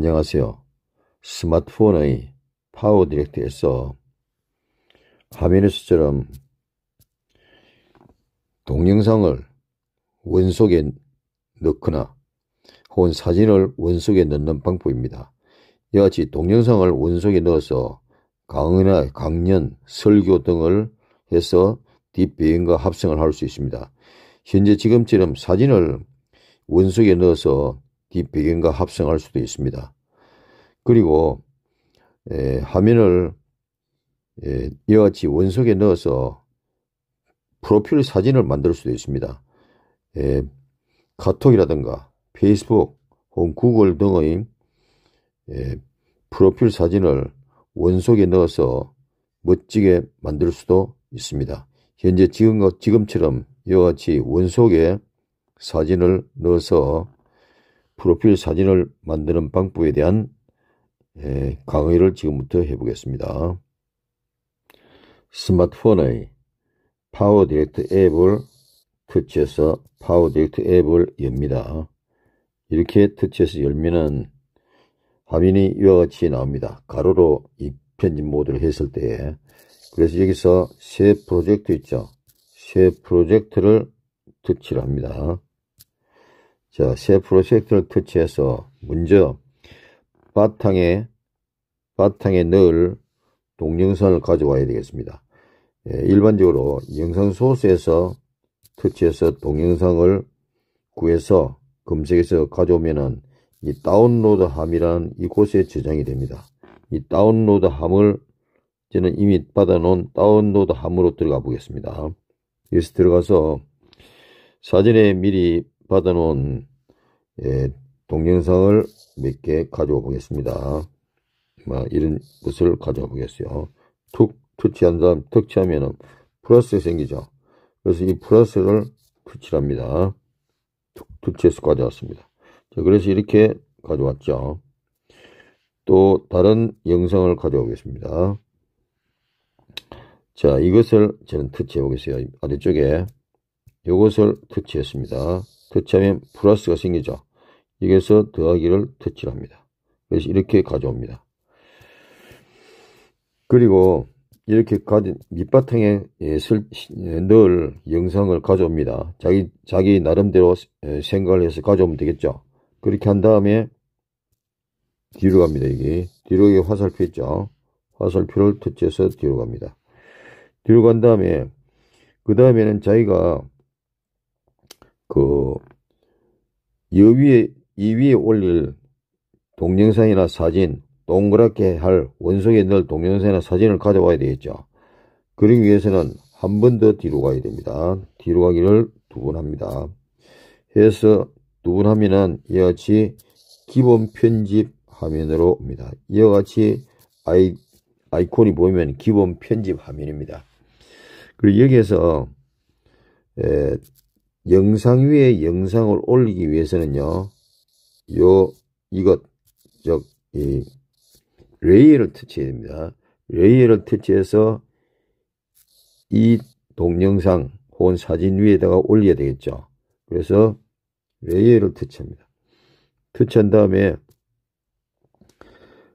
안녕하세요. 스마트폰의 파워 디렉트에서 화면에서처럼 동영상을 원속에 넣거나 혹은 사진을 원속에 넣는 방법입니다. 이와 같이 동영상을 원속에 넣어서 강의나 강연, 설교 등을 해서 뒷배경과 합성을 할 수 있습니다. 현재 지금처럼 사진을 원속에 넣어서 뒷배경과 합성할 수도 있습니다. 그리고 에, 화면을 에, 이와 같이 원석에 넣어서 프로필 사진을 만들 수도 있습니다. 에, 카톡이라든가 페이스북 혹은 구글 등의 에, 프로필 사진을 원석에 넣어서 멋지게 만들 수도 있습니다. 현재 지금, 지금처럼 이와 같이 원석에 사진을 넣어서 프로필 사진을 만드는 방법에 대한 예, 강의를 지금부터 해보겠습니다. 스마트폰의 파워 디렉트 앱을 터치해서 파워 디렉트 앱을 엽니다. 이렇게 터치해서 열면은 화면이 이와 같이 나옵니다. 가로로 이 편집 모드를 했을 때에 그래서 여기서 새 프로젝트 있죠. 새 프로젝트를 터치를 합니다. 자, 새 프로젝트를 터치해서 먼저 바탕에 바탕에 넣을 동영상을 가져와야 되겠습니다. 예, 일반적으로 영상 소스에서 터치해서 동영상을 구해서 검색해서 가져오면은 이 다운로드 함이라는 이곳에 저장이 됩니다. 이 다운로드 함을 저는 이미 받아놓은 다운로드 함으로 들어가 보겠습니다. 여기서 들어가서 사전에 미리 받아놓은 예, 동영상을 몇 개 가져와 보겠습니다. 아, 이런 것을 가져와 보겠어요. 툭 터치한 다음 터치하면 플러스 생기죠. 그래서 이 플러스를 터치합니다. 툭 터치해서 가져왔습니다. 자, 그래서 이렇게 가져왔죠. 또 다른 영상을 가져오겠습니다. 자, 이것을 저는 터치해 보겠습니다 아래쪽에 이것을 터치했습니다. 터치하면 플러스가 생기죠. 여기서 에 더하기를 터치합니다. 를 그래서 이렇게 가져옵니다. 그리고 이렇게 가진 밑바탕에 예, 예, 넣을 영상을 가져옵니다. 자기 자기 나름대로 예, 생각을 해서 가져오면 되겠죠. 그렇게 한 다음에 뒤로 갑니다. 여기 뒤로 이 화살표 있죠. 화살표를 터치해서 뒤로 갑니다. 뒤로 간 다음에 그 다음에는 자기가 그여기에 2 위에 올릴 동영상이나 사진, 동그랗게 할 원석에 넣을 동영상이나 사진을 가져와야 되겠죠. 그러기 위해서는 한 번 더 뒤로 가야 됩니다. 뒤로 가기를 두 번 합니다. 해서 두 번 하면은 이와 같이 기본 편집 화면으로 옵니다. 이와 같이 아이, 아이콘이 보이면 기본 편집 화면입니다. 그리고 여기에서 에, 영상 위에 영상을 올리기 위해서는요. 요 이것 즉이 레이를 터치해야 됩니다. 레이를 터치해서 이 동영상 혹은 사진 위에다가 올려야 되겠죠. 그래서 레이를 터치합니다. 터치한 다음에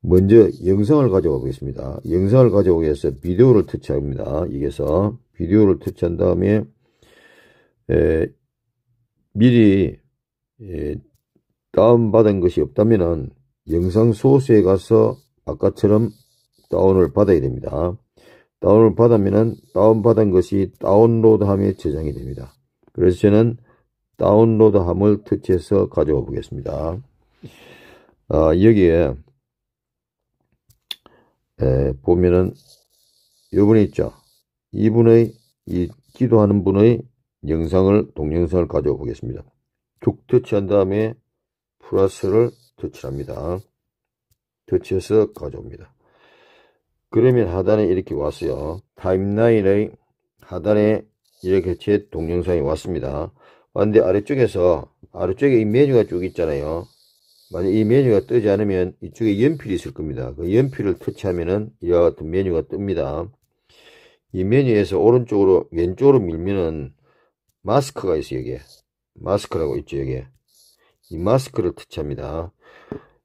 먼저 영상을 가져가 보겠습니다. 영상을 가져오기 위해서 비디오를 터치합니다. 이기서 비디오를 터치한 다음에 에, 미리 에, 다운받은 것이 없다면 영상 소스에 가서 아까처럼 다운을 받아야 됩니다. 다운을 받으면 다운받은 것이 다운로드함에 저장이 됩니다. 그래서 저는 다운로드함을 터치해서 가져와 보겠습니다. 아, 여기에 에, 보면은 요분이 있죠. 이분의 이 기도하는 분의 영상을 동영상을 가져와 보겠습니다. 쭉 터치한 다음에 플러스를 터치합니다. 터치해서 가져옵니다. 그러면 하단에 이렇게 왔어요. 타임라인의 하단에 이렇게 제 동영상이 왔습니다. 왔는데 아래쪽에서 아래쪽에 이 메뉴가 쭉 있잖아요. 만약 이 메뉴가 뜨지 않으면 이쪽에 연필이 있을 겁니다. 그 연필을 터치하면은 이와 같은 메뉴가 뜹니다. 이 메뉴에서 오른쪽으로 왼쪽으로 밀면은 마스크가 있어요. 여기에 마스크라고 있죠. 여기에 이 마스크를 터치합니다.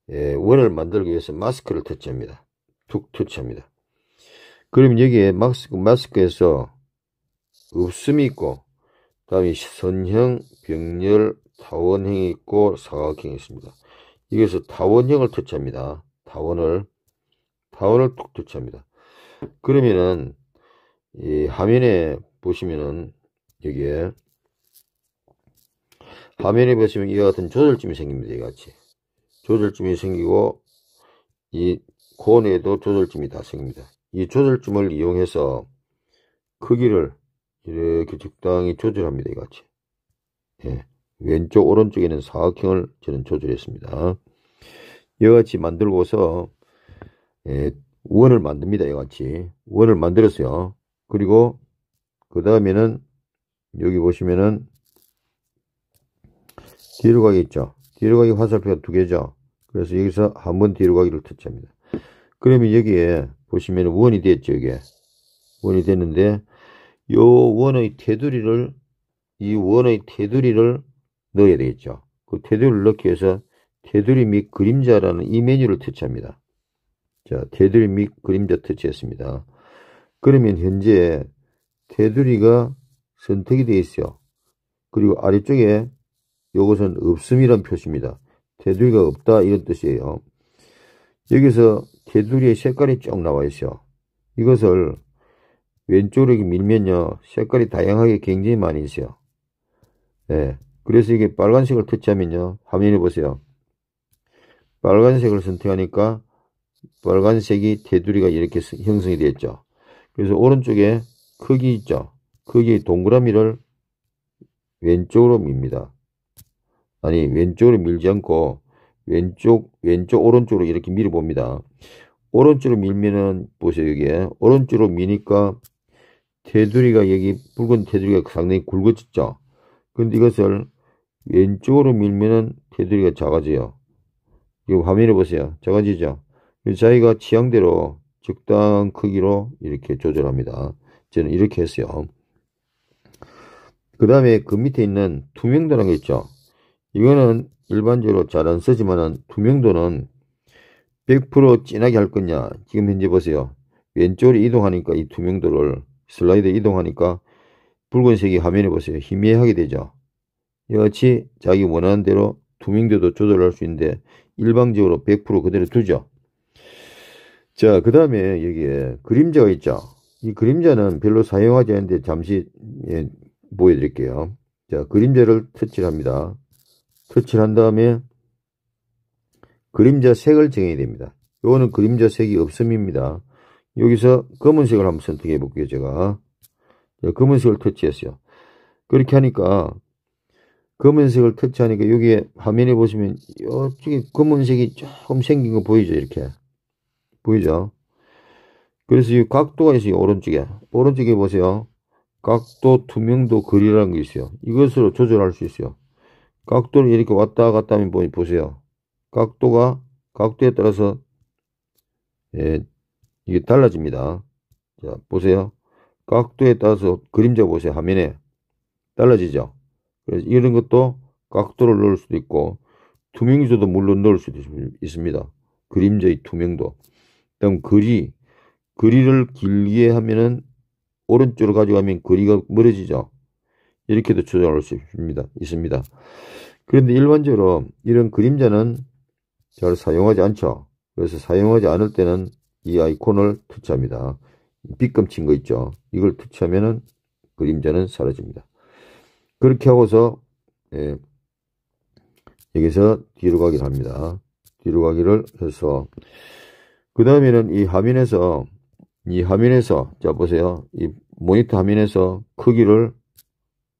예, 원을 만들기 위해서 마스크를 터치합니다. 툭 터치합니다. 그럼 여기에 마스크, 마스크에서 없음이 있고, 다음에 선형, 병렬, 타원형이 있고, 사각형이 있습니다. 여기서 타원형을 터치합니다. 타원을, 타원을 툭 터치합니다. 그러면은, 이 화면에 보시면은, 여기에 화면에 보시면 이와 같은 조절점이 생깁니다. 이같이 조절점이 생기고 이코뇌에도 조절점이 다 생깁니다. 이 조절점을 이용해서 크기를 이렇게 적당히 조절합니다. 이같이 예. 왼쪽 오른쪽에는 사각형을 저는 조절했습니다. 이같이 와 만들고서 예, 원을 만듭니다. 이같이 원을 만들었어요. 그리고 그 다음에는 여기 보시면은 뒤로 가겠죠 뒤로 가기 화살표가 두 개죠. 그래서 여기서 한번 뒤로 가기를 터치합니다. 그러면 여기에 보시면 원이 됐죠. 이게 원이 됐는데 요 원의 테두리를 이 원의 테두리를 넣어야 되겠죠. 그 테두리를 넣기 위해서 테두리 및 그림자라는 이 메뉴를 터치합니다. 자, 테두리 및 그림자 터치했습니다. 그러면 현재 테두리가 선택이 되어 있어요. 그리고 아래쪽에 이것은 없음이란 표시입니다. 테두리가 없다 이런 뜻이에요. 여기서 테두리의 색깔이 쭉 나와 있어요. 이것을 왼쪽으로 밀면요. 색깔이 다양하게 굉장히 많이 있어요. 네. 그래서 이게 빨간색을 터치하면요. 화면을 보세요. 빨간색을 선택하니까 빨간색이 테두리가 이렇게 형성이 되었죠. 그래서 오른쪽에 크기 있죠. 크기 동그라미를 왼쪽으로 밉니다. 아니 왼쪽으로 밀지 않고 왼쪽 왼쪽 오른쪽으로 이렇게 밀어 봅니다. 오른쪽으로 밀면은 보세요 여기 오른쪽으로 미니까 테두리가 여기 붉은 테두리가 상당히 굵어졌죠. 근데 이것을 왼쪽으로 밀면은 테두리가 작아져요. 이 화면을 보세요. 작아지죠. 자기가 취향대로 적당 크기로 이렇게 조절합니다. 저는 이렇게 했어요. 그 다음에 그 밑에 있는 투명도라는 게 있죠. 이거는 일반적으로 잘 안 쓰지만은 투명도는 100% 진하게 할 거냐 지금 현재 보세요 왼쪽으로 이동하니까 이 투명도를 슬라이드 이동하니까 붉은색이 화면에 보세요 희미하게 되죠 여하치 자기 원하는 대로 투명도도 조절할 수 있는데 일방적으로 100% 그대로 두죠 자 그 다음에 여기에 그림자가 있죠 이 그림자는 별로 사용하지 않는데 잠시 예, 보여드릴게요 자 그림자를 터치합니다 터치를 그 한 다음에 그림자 색을 정해야 됩니다. 요거는 그림자 색이 없음입니다. 여기서 검은색을 한번 선택해 볼게요. 제가 예, 검은색을 터치했어요. 그렇게 하니까 검은색을 터치하니까 여기에 화면에 보시면 이쪽에 검은색이 조금 생긴 거 보이죠? 이렇게 보이죠? 그래서 이 각도가 있어요. 오른쪽에 오른쪽에 보세요. 각도, 투명도, 거리라는 게 있어요. 이것으로 조절할 수 있어요. 각도를 이렇게 왔다 갔다 하면 보세요. 각도가 각도에 따라서 예, 이게 달라집니다. 자, 보세요. 각도에 따라서 그림자 보세요. 화면에 달라지죠. 그래서 이런 것도 각도를 넣을 수도 있고 투명도도 물론 넣을 수도 있습니다. 그림자의 투명도. 그다음 거리. 거리를 길게 하면은 오른쪽으로 가져가면 거리가 멀어지죠. 이렇게도 조정할수 있습니다. 있습니다. 그런데 일반적으로 이런 그림자는 잘 사용하지 않죠. 그래서 사용하지 않을 때는 이 아이콘을 터치합니다. 삐끔친 거 있죠. 이걸 터치하면은 그림자는 사라집니다. 그렇게 하고서 예, 여기서 뒤로 가기를 합니다. 뒤로 가기를 해서 그 다음에는 이 화면에서 이 화면에서 자 보세요. 이 모니터 화면에서 크기를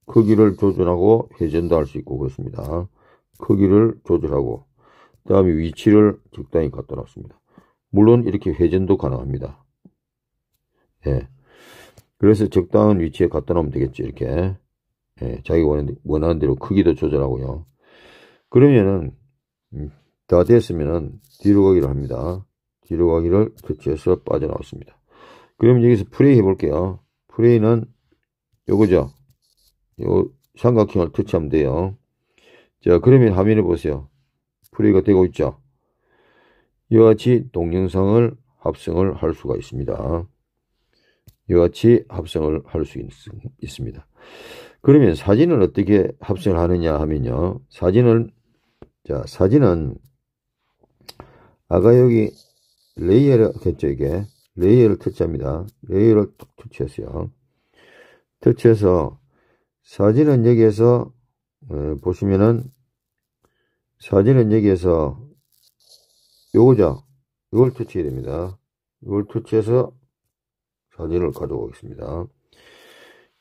크기를 조절하고 회전도 할 수 있고 그렇습니다. 크기를 조절하고 그 다음에 위치를 적당히 갖다 놨습니다. 물론 이렇게 회전도 가능합니다. 예. 그래서 적당한 위치에 갖다 놓으면 되겠죠. 이렇게 예, 자기 원하는, 대로 크기도 조절하고요. 그러면은 음, 다 됐으면은 뒤로 가기를 합니다. 뒤로 가기를 터치해서 빠져나왔습니다. 그럼 여기서 플레이 해볼게요. 플레이는 요거죠. 요 삼각형을 터치하면 돼요. 자, 그러면 화면을 보세요. 플레이가 되고 있죠. 이와 같이 동영상을 합성을 할 수가 있습니다. 이와 같이 합성을 할 수 있습니다. 그러면 사진을 어떻게 합성을 하느냐 하면요. 사진을, 자, 사진은 아까 여기 레이어겠죠, 그렇죠, 를 이게. 레이어를 터치합니다. 레이어를 툭 터치했어요. 터치해서 사진은 여기에서 어, 보시면은 사진은 여기에서 요거죠. 이걸 터치해야 됩니다. 이걸 터치해서 사진을 가져오겠습니다.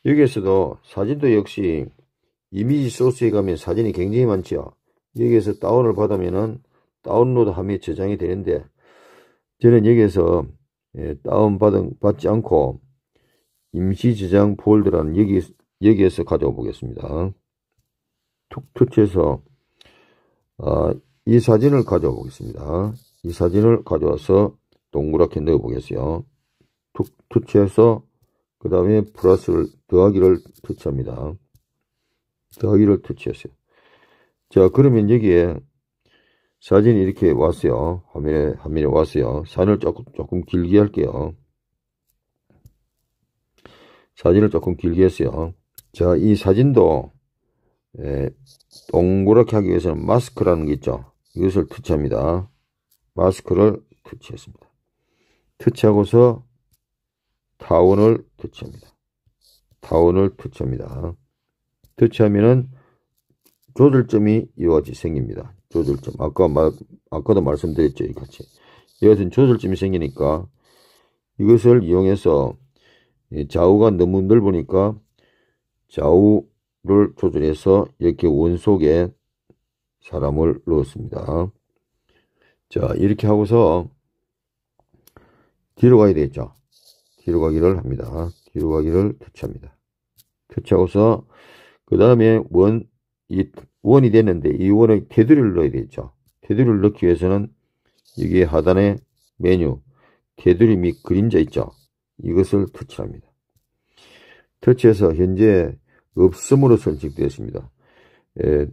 여기에서도 사진도 역시 이미지 소스에 가면 사진이 굉장히 많죠. 여기에서 다운을 받으면은 다운로드 함에 저장이 되는데 저는 여기에서 예, 다운 받지 않고 임시 저장 폴더라는 여기 여기에서 가져와 보겠습니다. 툭 터치해서 아, 이 사진을 가져와 보겠습니다. 이 사진을 가져와서 동그랗게 넣어 보겠어요. 툭 터치해서 그 다음에 플러스를 더하기를 터치합니다. 더하기를 터치했어요. 자 그러면 여기에 사진이 이렇게 왔어요. 화면에 화면에 왔어요. 사진을 조금 조금 길게 할게요. 사진을 조금 길게 했어요. 자, 이 사진도 예, 동그랗게 하기 위해서는 마스크라는 게 있죠. 이것을 터치합니다. 마스크를 터치했습니다. 터치하고서 타원을 터치합니다. 타원을 터치합니다. 터치하면은 조절점이 이와같이 생깁니다. 조절점. 아까 말, 아까도 말씀드렸죠. 이같이. 이것은 조절점이 생기니까 이것을 이용해서 좌우가 너무 넓으니까 좌우를 조절해서 이렇게 원속에 사람을 넣었습니다. 자 이렇게 하고서 뒤로 가야 되겠죠. 뒤로 가기를 합니다. 뒤로 가기를 터치합니다. 터치하고서 그 다음에 원, 이 원이 됐는데 이원에 테두리를 넣어야 되겠죠. 테두리를 넣기 위해서는 여기 하단에 메뉴 테두리 및 그림자 있죠. 이것을 터치합니다. 터치해서 현재 없음으로 설득되었습니다. 예,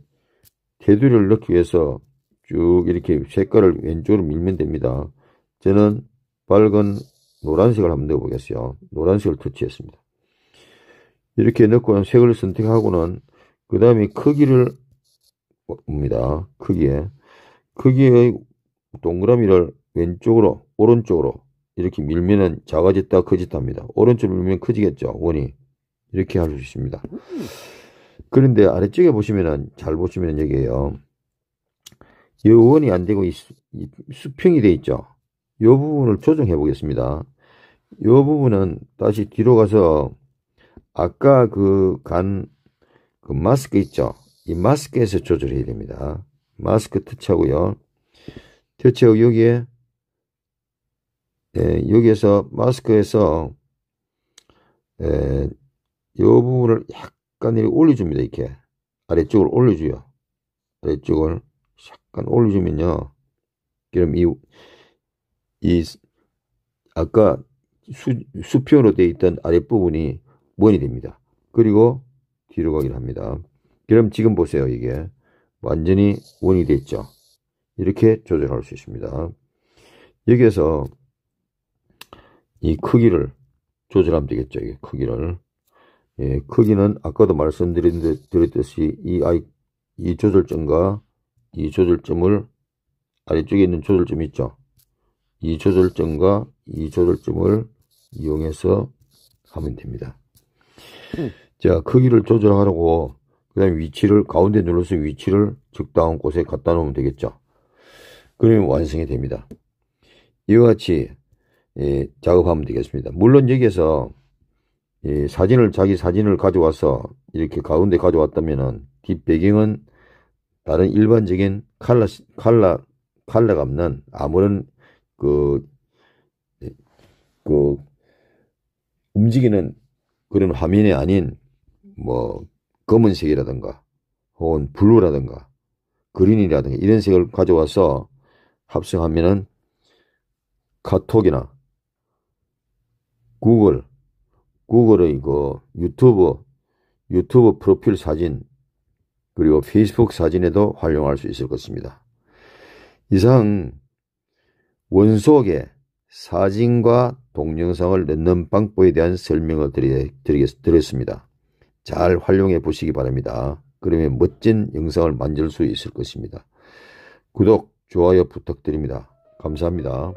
테두리를 넣기 위해서 쭉 이렇게 색깔을 왼쪽으로 밀면 됩니다. 저는 밝은 노란색을 한번 넣어보겠어요. 노란색을 터치했습니다. 이렇게 넣고 색을 선택하고는 그 다음에 크기를 봅니다. 크기에 크기의 동그라미를 왼쪽으로 오른쪽으로 이렇게 밀면은 작아졌다 커졌답니다 오른쪽 밀면 커지겠죠 원이 이렇게 할 수 있습니다 음. 그런데 아래쪽에 보시면은 잘 보시면 여기에요. 여원이 안 되고 이 수평이 돼 있죠. 요 부분을 조정해 보겠습니다. 요 부분은 다시 뒤로 가서 아까 그 간그 그 마스크 있죠. 이 마스크에서 조절해야 됩니다. 마스크 터치하고요. 터치하고 여기에 예, 여기에서 마스크에서 예, 이 부분을 약간 이렇 올려줍니다. 이렇게 아래쪽을 올려줘요. 아래쪽을 약간 올려주면요. 그럼 이, 이 아까 수, 수평로 되어 있던 아랫부분이 원이 됩니다. 그리고 뒤로 가기를 합니다. 그럼 지금 보세요. 이게 완전히 원이 됐죠. 이렇게 조절할 수 있습니다. 여기에서 이 크기를 조절하면 되겠죠. 이 크기를. 예, 크기는 아까도 말씀드렸듯이 이, 아이, 이 조절점과 이 조절점을 아래쪽에 있는 조절점 있죠. 이 조절점과 이 조절점을 이용해서 하면 됩니다. 자, 크기를 조절하라고 그 다음에 위치를 가운데 눌러서 위치를 적당한 곳에 갖다 놓으면 되겠죠. 그러면 완성이 됩니다. 이와 같이 예, 작업하면 되겠습니다. 물론 여기에서 예, 사진을 자기 사진을 가져와서 이렇게 가운데 가져왔다면은 뒷 배경은 다른 일반적인 칼라 칼라 칼라가 없는 아무런 그그 그 움직이는 그런 화면이 아닌 뭐 검은색이라든가 혹은 블루라든가 그린이라든가 이런 색을 가져와서 합성하면은 카톡이나 구글 구글의 이거 유튜브 유튜브 프로필 사진 그리고 페이스북 사진에도 활용할 수 있을 것입니다. 이상 원속에 사진과 동영상을 넣는 방법에 대한 설명을 드리, 드리, 드렸습니다. 잘 활용해 보시기 바랍니다. 그러면 멋진 영상을 만들 수 있을 것입니다. 구독, 좋아요 부탁드립니다. 감사합니다.